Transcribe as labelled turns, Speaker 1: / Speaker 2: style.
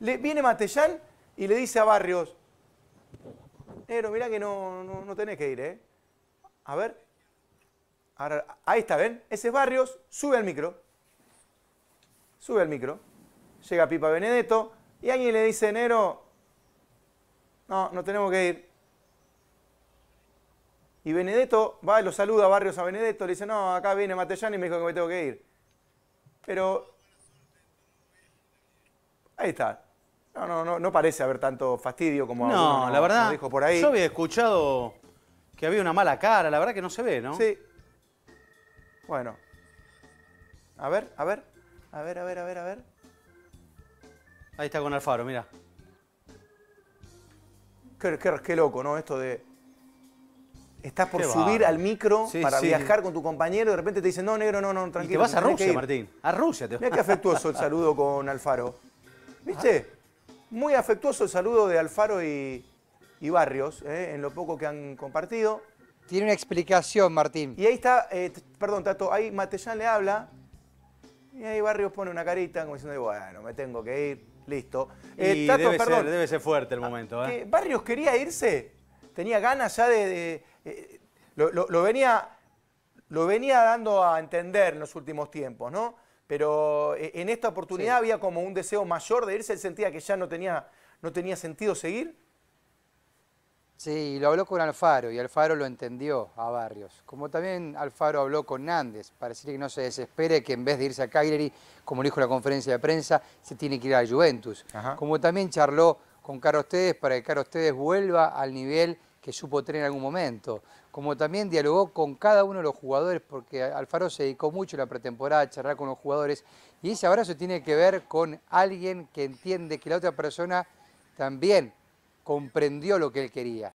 Speaker 1: Le viene Matellán y le dice a Barrios, Nero, mirá que no, no, tenés que ir, ¿eh? A ver. ahí está, ¿ven? Ese es Barrios, sube al micro. Sube al micro. Llega Pipa Benedetto y alguien le dice, Nero, no, no tenemos que ir. Y Benedetto va y lo saluda a Barrios a Benedetto, le dice, no, acá viene Matellán y me dijo que me tengo que ir. Pero... Ahí está. No, no, no, no parece haber tanto fastidio como no, la verdad, dijo por ahí. Yo había escuchado que había una mala cara, la verdad que no se ve, ¿no? Sí. Bueno. A ver, a ver, a ver, a ver, a ver, a ver. Ahí está con Alfaro, mira. Qué, qué, qué, loco, ¿no? Esto de... Estás por subir al micro para viajar con tu compañero y de repente te dicen, no, negro, no, no, tranquilo. Y vas a Rusia, Martín. A Rusia te vas. Mira qué afectuoso el saludo con Alfaro. ¿Viste? Ah. Muy afectuoso el saludo de Alfaro y, Barrios, eh, en lo poco que han compartido. Tiene una explicación, Martín. Y ahí está, eh, perdón, Tato, ahí Matellán le habla y ahí Barrios pone una carita como diciendo, bueno, me tengo que ir, listo. Eh, debe, ser, debe ser fuerte el ah, momento. ¿Barrios quería irse? ¿Tenía ganas ya de...? lo, venía, lo venía dando a entender en los últimos tiempos, ¿no? Pero eh, en esta oportunidad había como un deseo mayor de irse, él
Speaker 2: sentía que ya no tenía, no tenía sentido seguir. Sí, lo habló con Alfaro y Alfaro lo entendió a Barrios. Como también Alfaro habló con Nández, para decirle que no se desespere, que en vez de irse a Cagliari, como dijo la conferencia de prensa, se tiene que ir a Juventus. Como también charló con Caro Ustedes para que Caro Ustedes vuelva al nivel que supo tener en algún momento. Como también dialogó con cada uno de los jugadores, porque Alfaro se dedicó mucho la pretemporada a charlar con los jugadores. Y ese abrazo tiene que ver con alguien que entiende que la otra persona también comprendió lo que él quería.